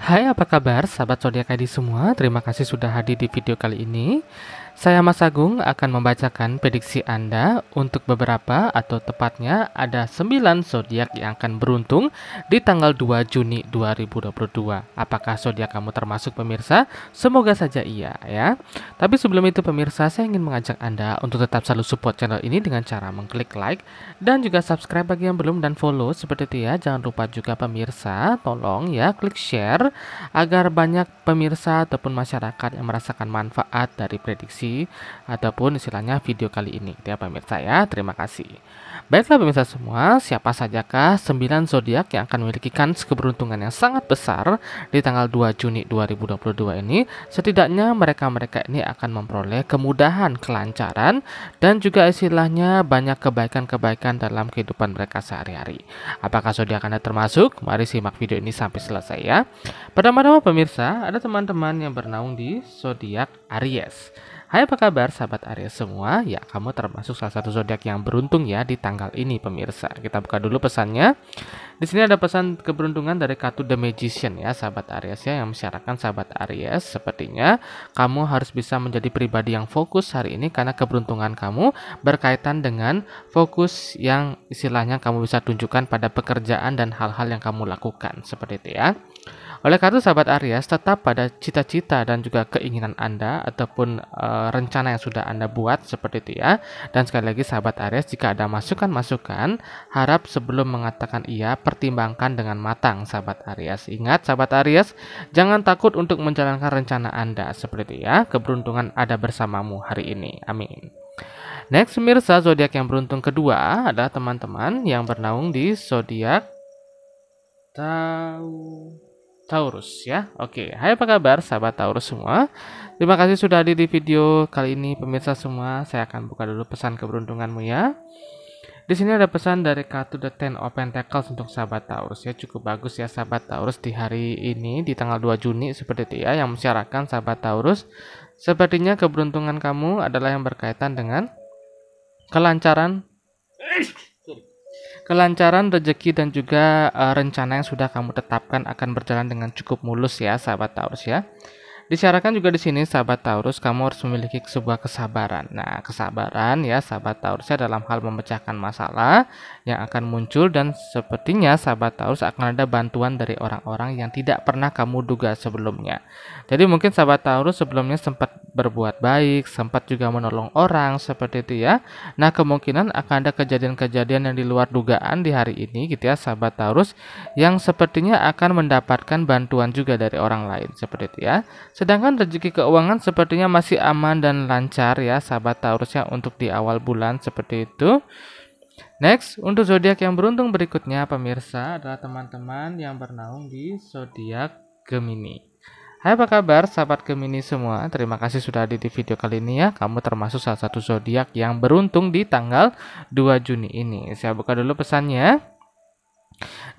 Hai apa kabar sahabat zodiak ID semua terima kasih sudah hadir di video kali ini saya Mas Agung akan membacakan prediksi Anda untuk beberapa atau tepatnya ada 9 zodiak yang akan beruntung di tanggal 2 Juni 2022. Apakah zodiak kamu termasuk pemirsa? Semoga saja iya ya. Tapi sebelum itu pemirsa, saya ingin mengajak Anda untuk tetap selalu support channel ini dengan cara mengklik like dan juga subscribe bagi yang belum dan follow seperti itu ya. Jangan lupa juga pemirsa, tolong ya klik share agar banyak pemirsa ataupun masyarakat yang merasakan manfaat dari prediksi ataupun istilahnya video kali ini ya pemirsa ya. Terima kasih. Baiklah pemirsa semua, siapa sajakah 9 zodiak yang akan memiliki kans keberuntungan yang sangat besar di tanggal 2 Juni 2022 ini? Setidaknya mereka-mereka ini akan memperoleh kemudahan, kelancaran dan juga istilahnya banyak kebaikan-kebaikan dalam kehidupan mereka sehari-hari. Apakah zodiak Anda termasuk? Mari simak video ini sampai selesai ya. Pertama-tama pemirsa, ada teman-teman yang bernaung di zodiak Aries. Hai apa kabar sahabat Aries semua? Ya kamu termasuk salah satu zodiak yang beruntung ya di tanggal ini pemirsa. Kita buka dulu pesannya. Di sini ada pesan keberuntungan dari kartu The Magician ya sahabat Aries ya yang mensyaratkan sahabat Aries sepertinya kamu harus bisa menjadi pribadi yang fokus hari ini karena keberuntungan kamu berkaitan dengan fokus yang istilahnya kamu bisa tunjukkan pada pekerjaan dan hal-hal yang kamu lakukan seperti itu ya. Oleh karena itu sahabat Aries, tetap pada cita-cita dan juga keinginan Anda ataupun e, rencana yang sudah Anda buat seperti itu ya. Dan sekali lagi sahabat Aries, jika ada masukan-masukan, harap sebelum mengatakan iya, pertimbangkan dengan matang sahabat Aries. Ingat sahabat Aries, jangan takut untuk menjalankan rencana Anda seperti itu ya. Keberuntungan ada bersamamu hari ini. Amin. Next pemirsa zodiak yang beruntung kedua adalah teman-teman yang bernaung di zodiak tahu Taurus ya. Oke, hai apa kabar sahabat Taurus semua? Terima kasih sudah hadir di video kali ini pemirsa semua. Saya akan buka dulu pesan keberuntunganmu ya. Di sini ada pesan dari kartu The Ten of Pentacles untuk sahabat Taurus ya. Cukup bagus ya sahabat Taurus di hari ini di tanggal 2 Juni seperti itu ya yang mensyaratkan sahabat Taurus sepertinya keberuntungan kamu adalah yang berkaitan dengan kelancaran Kelancaran rezeki dan juga uh, rencana yang sudah kamu tetapkan akan berjalan dengan cukup mulus ya sahabat Taurus ya. Disyaratkan juga di sini sahabat Taurus kamu harus memiliki sebuah kesabaran. Nah, kesabaran ya sahabat Taurus ya dalam hal memecahkan masalah yang akan muncul dan sepertinya sahabat Taurus akan ada bantuan dari orang-orang yang tidak pernah kamu duga sebelumnya. Jadi mungkin sahabat Taurus sebelumnya sempat berbuat baik, sempat juga menolong orang seperti itu ya. Nah, kemungkinan akan ada kejadian-kejadian yang di luar dugaan di hari ini gitu ya sahabat Taurus yang sepertinya akan mendapatkan bantuan juga dari orang lain seperti itu ya Sedangkan rezeki keuangan sepertinya masih aman dan lancar ya sahabat Taurus ya untuk di awal bulan seperti itu. Next, untuk zodiak yang beruntung berikutnya pemirsa adalah teman-teman yang bernaung di zodiak Gemini. Hai apa kabar sahabat Gemini semua? Terima kasih sudah ada di video kali ini ya. Kamu termasuk salah satu zodiak yang beruntung di tanggal 2 Juni ini. Saya buka dulu pesannya.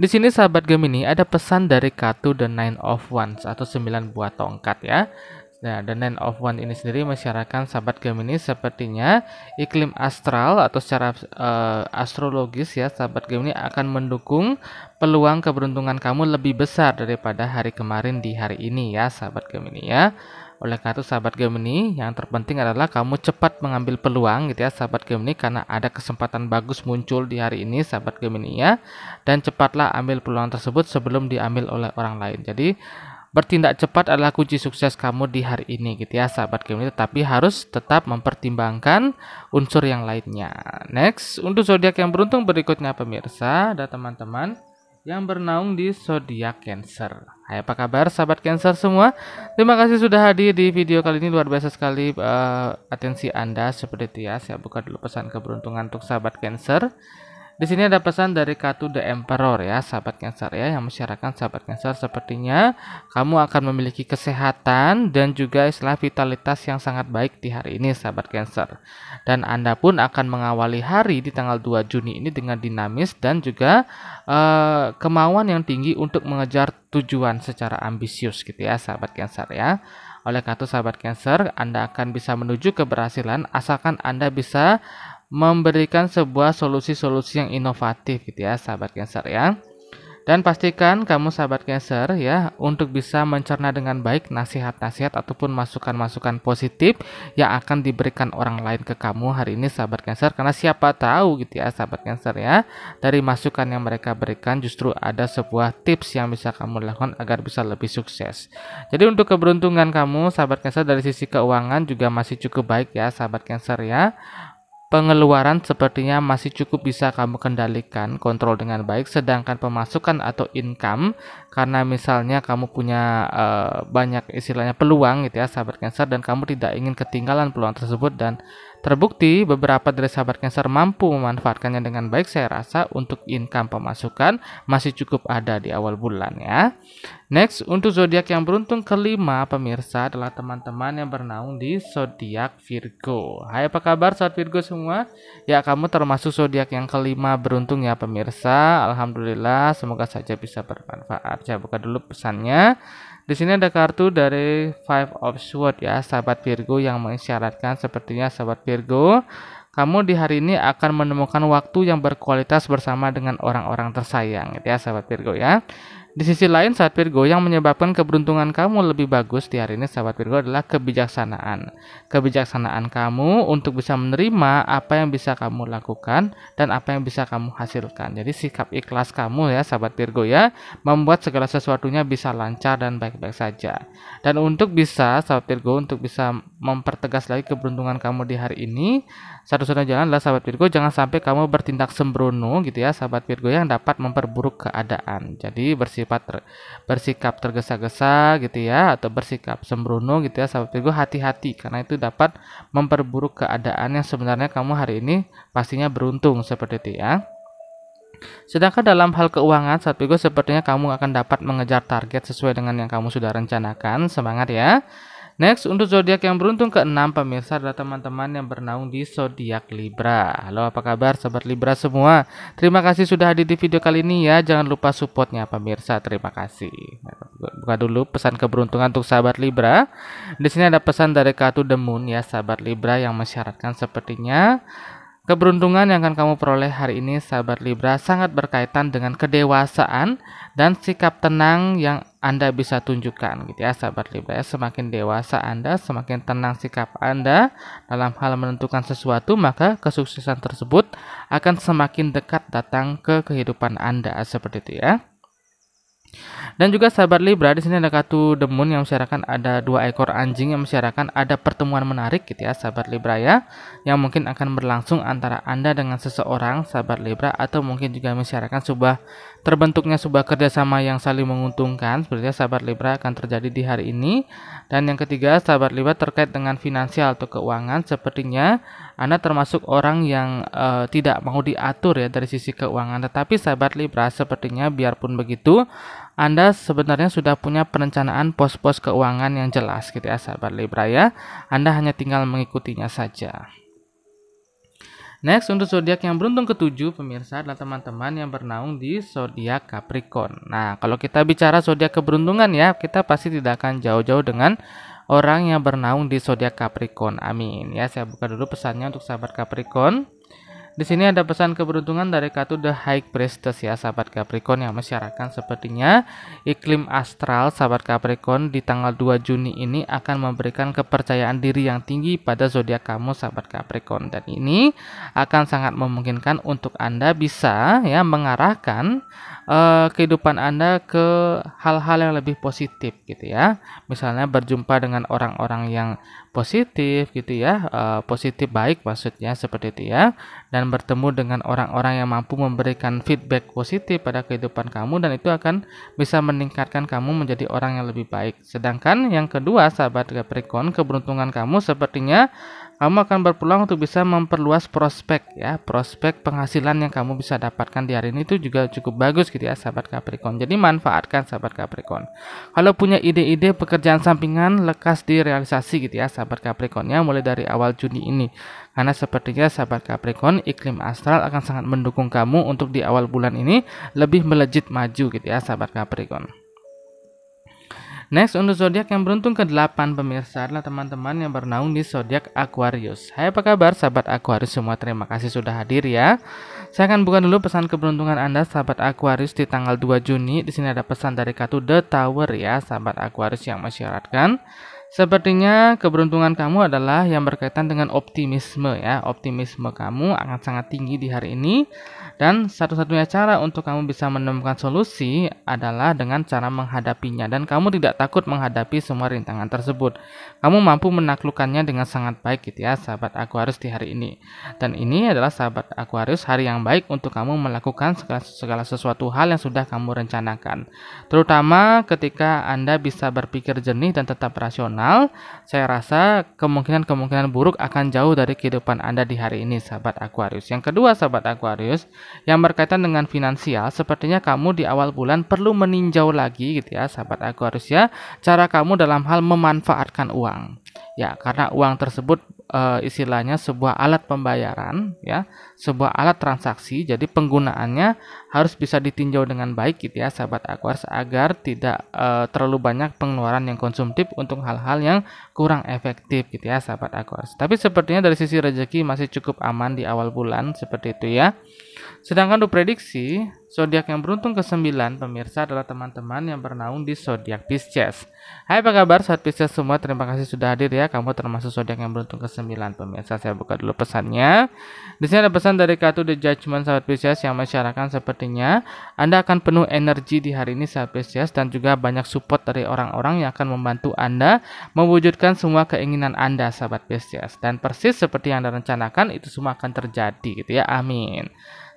Di sini sahabat Gemini ada pesan dari kartu The Nine of Wands atau 9 buah tongkat ya. Nah, The Nine of Wands ini sendiri masyarakat sahabat Gemini sepertinya iklim astral atau secara uh, astrologis ya sahabat Gemini akan mendukung peluang keberuntungan kamu lebih besar daripada hari kemarin di hari ini ya sahabat Gemini ya. Oleh karena itu sahabat Gemini, yang terpenting adalah kamu cepat mengambil peluang gitu ya sahabat Gemini karena ada kesempatan bagus muncul di hari ini sahabat Gemini ya dan cepatlah ambil peluang tersebut sebelum diambil oleh orang lain. Jadi bertindak cepat adalah kunci sukses kamu di hari ini gitu ya sahabat Gemini tetapi harus tetap mempertimbangkan unsur yang lainnya next untuk zodiak yang beruntung berikutnya pemirsa ada teman-teman yang bernaung di zodiak Cancer. Hai, apa kabar sahabat Cancer semua? Terima kasih sudah hadir di video kali ini luar biasa sekali uh, atensi Anda seperti ya. Saya buka dulu pesan keberuntungan untuk sahabat Cancer. Di sini ada pesan dari Katu the Emperor ya, sahabat Cancer ya, yang mensyaratkan sahabat Cancer sepertinya kamu akan memiliki kesehatan dan juga istilah vitalitas yang sangat baik di hari ini sahabat Cancer. Dan Anda pun akan mengawali hari di tanggal 2 Juni ini dengan dinamis dan juga eh, kemauan yang tinggi untuk mengejar tujuan secara ambisius gitu ya sahabat Cancer ya. Oleh kartu sahabat Cancer, Anda akan bisa menuju keberhasilan asalkan Anda bisa memberikan sebuah solusi-solusi yang inovatif gitu ya sahabat cancer ya. Dan pastikan kamu sahabat cancer ya untuk bisa mencerna dengan baik nasihat-nasihat ataupun masukan-masukan positif yang akan diberikan orang lain ke kamu hari ini sahabat cancer karena siapa tahu gitu ya sahabat cancer ya dari masukan yang mereka berikan justru ada sebuah tips yang bisa kamu lakukan agar bisa lebih sukses. Jadi untuk keberuntungan kamu sahabat cancer dari sisi keuangan juga masih cukup baik ya sahabat cancer ya. Pengeluaran sepertinya masih cukup bisa kamu kendalikan, kontrol dengan baik, sedangkan pemasukan atau income, karena misalnya kamu punya uh, banyak istilahnya peluang gitu ya, sahabat cancer, dan kamu tidak ingin ketinggalan peluang tersebut dan Terbukti beberapa dari sahabat Cancer mampu memanfaatkannya dengan baik. Saya rasa untuk income pemasukan masih cukup ada di awal bulan ya. Next, untuk zodiak yang beruntung kelima pemirsa adalah teman-teman yang bernaung di zodiak Virgo. Hai, apa kabar saat Virgo semua? Ya, kamu termasuk zodiak yang kelima beruntung ya pemirsa. Alhamdulillah, semoga saja bisa bermanfaat. Saya buka dulu pesannya. Di sini ada kartu dari Five of Swords ya, sahabat Virgo yang mengisyaratkan sepertinya sahabat Virgo, kamu di hari ini akan menemukan waktu yang berkualitas bersama dengan orang-orang tersayang gitu ya, sahabat Virgo ya. Di sisi lain, saat Virgo yang menyebabkan keberuntungan kamu lebih bagus di hari ini, sahabat Virgo adalah kebijaksanaan. Kebijaksanaan kamu untuk bisa menerima apa yang bisa kamu lakukan dan apa yang bisa kamu hasilkan. Jadi sikap ikhlas kamu ya, sahabat Virgo ya, membuat segala sesuatunya bisa lancar dan baik-baik saja. Dan untuk bisa, sahabat Virgo, untuk bisa mempertegas lagi keberuntungan kamu di hari ini, satu-satunya jalan adalah sahabat Virgo, jangan sampai kamu bertindak sembrono gitu ya, sahabat Virgo yang dapat memperburuk keadaan. Jadi bersih bersifat ter, bersikap tergesa-gesa gitu ya atau bersikap sembrono gitu ya sahabat Virgo hati-hati karena itu dapat memperburuk keadaan yang sebenarnya kamu hari ini pastinya beruntung seperti itu ya. Sedangkan dalam hal keuangan, saat Virgo sepertinya kamu akan dapat mengejar target sesuai dengan yang kamu sudah rencanakan. Semangat ya. Next untuk zodiak yang beruntung keenam pemirsa adalah teman-teman yang bernaung di zodiak Libra. Halo apa kabar sahabat Libra semua? Terima kasih sudah hadir di video kali ini ya. Jangan lupa supportnya pemirsa. Terima kasih. Buka dulu pesan keberuntungan untuk sahabat Libra. Di sini ada pesan dari Katu Demun ya sahabat Libra yang mensyaratkan sepertinya Keberuntungan yang akan kamu peroleh hari ini, sahabat Libra, sangat berkaitan dengan kedewasaan dan sikap tenang yang Anda bisa tunjukkan, gitu ya, sahabat Libra. ya, Semakin dewasa Anda, semakin tenang sikap Anda dalam hal menentukan sesuatu, maka kesuksesan tersebut akan semakin dekat datang ke kehidupan Anda, seperti itu ya. Dan juga sahabat Libra, di sini ada kartu The Moon yang mensyarakan ada dua ekor anjing yang mensyarakan ada pertemuan menarik gitu ya, sahabat Libra ya, yang mungkin akan berlangsung antara Anda dengan seseorang, sahabat Libra, atau mungkin juga mensyarakan sebuah terbentuknya sebuah kerjasama yang saling menguntungkan, seperti ya, sahabat Libra akan terjadi di hari ini. Dan yang ketiga, sahabat Libra terkait dengan finansial atau keuangan, sepertinya anda termasuk orang yang uh, tidak mau diatur ya dari sisi keuangan. Tetapi sahabat Libra, sepertinya biarpun begitu, Anda sebenarnya sudah punya perencanaan pos-pos keuangan yang jelas gitu ya sahabat Libra ya. Anda hanya tinggal mengikutinya saja. Next untuk zodiak yang beruntung ketujuh pemirsa adalah teman-teman yang bernaung di zodiak Capricorn. Nah, kalau kita bicara zodiak keberuntungan ya, kita pasti tidak akan jauh-jauh dengan orang yang bernaung di zodiak Capricorn. Amin. Ya, saya buka dulu pesannya untuk sahabat Capricorn. Di sini ada pesan keberuntungan dari kartu The High Priestess ya sahabat Capricorn yang mensyaratkan sepertinya iklim astral sahabat Capricorn di tanggal 2 Juni ini akan memberikan kepercayaan diri yang tinggi pada zodiak kamu sahabat Capricorn dan ini akan sangat memungkinkan untuk Anda bisa ya mengarahkan uh, kehidupan Anda ke hal-hal yang lebih positif gitu ya. Misalnya berjumpa dengan orang-orang yang positif gitu ya uh, positif baik maksudnya seperti itu ya dan bertemu dengan orang-orang yang mampu memberikan feedback positif pada kehidupan kamu dan itu akan bisa meningkatkan kamu menjadi orang yang lebih baik sedangkan yang kedua sahabat Capricorn keberuntungan kamu sepertinya kamu akan berpeluang untuk bisa memperluas prospek ya prospek penghasilan yang kamu bisa dapatkan di hari ini itu juga cukup bagus gitu ya sahabat Capricorn jadi manfaatkan sahabat Capricorn kalau punya ide-ide pekerjaan sampingan lekas direalisasi gitu ya sahabat Capricorn ya mulai dari awal Juni ini karena sepertinya sahabat Capricorn iklim astral akan sangat mendukung kamu untuk di awal bulan ini lebih melejit maju gitu ya sahabat Capricorn Next untuk zodiak yang beruntung ke-8 pemirsa adalah teman-teman yang bernaung di zodiak Aquarius. Hai apa kabar sahabat Aquarius semua? Terima kasih sudah hadir ya. Saya akan buka dulu pesan keberuntungan Anda sahabat Aquarius di tanggal 2 Juni. Di sini ada pesan dari kartu The Tower ya sahabat Aquarius yang masyarakatkan. Sepertinya keberuntungan kamu adalah yang berkaitan dengan optimisme ya. Optimisme kamu akan sangat tinggi di hari ini dan satu-satunya cara untuk kamu bisa menemukan solusi adalah dengan cara menghadapinya dan kamu tidak takut menghadapi semua rintangan tersebut. Kamu mampu menaklukkannya dengan sangat baik gitu ya sahabat Aquarius di hari ini. Dan ini adalah sahabat Aquarius hari yang baik untuk kamu melakukan segala, segala sesuatu hal yang sudah kamu rencanakan. Terutama ketika Anda bisa berpikir jernih dan tetap rasional personal, saya rasa kemungkinan-kemungkinan buruk akan jauh dari kehidupan Anda di hari ini, sahabat Aquarius. Yang kedua, sahabat Aquarius, yang berkaitan dengan finansial, sepertinya kamu di awal bulan perlu meninjau lagi gitu ya, sahabat Aquarius ya, cara kamu dalam hal memanfaatkan uang. Ya, karena uang tersebut uh, istilahnya sebuah alat pembayaran ya sebuah alat transaksi jadi penggunaannya harus bisa ditinjau dengan baik gitu ya sahabat Aquars agar tidak uh, terlalu banyak pengeluaran yang konsumtif untuk hal-hal yang kurang efektif gitu ya sahabat Aquars tapi sepertinya dari sisi rezeki masih cukup aman di awal bulan seperti itu ya sedangkan untuk prediksi Zodiak yang beruntung ke-9 pemirsa adalah teman-teman yang bernaung di zodiak Pisces. Hai apa kabar saat Pisces semua? Terima kasih sudah hadir ya. Kamu termasuk zodiak yang beruntung ke-9 pemirsa. Saya buka dulu pesannya. Di sini ada pesan dari kartu The Judgment sahabat Pisces yang masyarakat sepertinya Anda akan penuh energi di hari ini sahabat Pisces dan juga banyak support dari orang-orang yang akan membantu Anda mewujudkan semua keinginan Anda sahabat Pisces. Dan persis seperti yang Anda rencanakan itu semua akan terjadi gitu ya. Amin.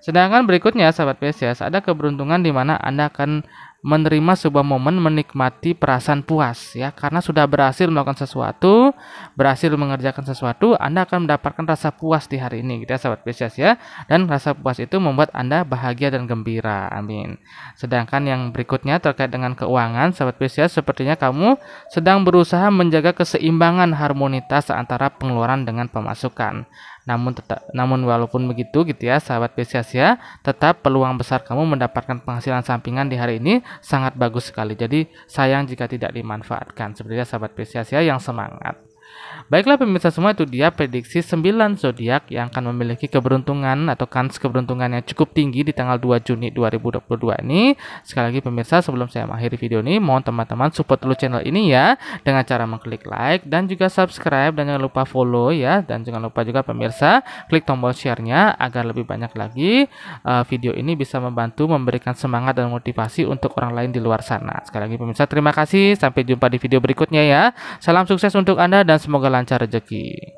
Sedangkan berikutnya, sahabat Pisces, ada keberuntungan di mana Anda akan menerima sebuah momen menikmati perasaan puas ya karena sudah berhasil melakukan sesuatu, berhasil mengerjakan sesuatu, Anda akan mendapatkan rasa puas di hari ini gitu ya sahabat Pesias ya. Dan rasa puas itu membuat Anda bahagia dan gembira. Amin. Sedangkan yang berikutnya terkait dengan keuangan, sahabat Pesias, sepertinya kamu sedang berusaha menjaga keseimbangan harmonitas antara pengeluaran dengan pemasukan. Namun tetap namun walaupun begitu gitu ya sahabat Pisces ya, tetap peluang besar kamu mendapatkan penghasilan sampingan di hari ini sangat bagus sekali. Jadi sayang jika tidak dimanfaatkan. Sebenarnya sahabat Pisces ya yang semangat. Baiklah pemirsa semua itu dia prediksi 9 zodiak yang akan memiliki keberuntungan atau kans keberuntungan yang cukup tinggi di tanggal 2 Juni 2022 ini. Sekali lagi pemirsa sebelum saya mengakhiri video ini mohon teman-teman support dulu channel ini ya dengan cara mengklik like dan juga subscribe dan jangan lupa follow ya dan jangan lupa juga pemirsa klik tombol share-nya agar lebih banyak lagi uh, video ini bisa membantu memberikan semangat dan motivasi untuk orang lain di luar sana. Sekali lagi pemirsa terima kasih sampai jumpa di video berikutnya ya. Salam sukses untuk Anda dan semoga lancar rezeki.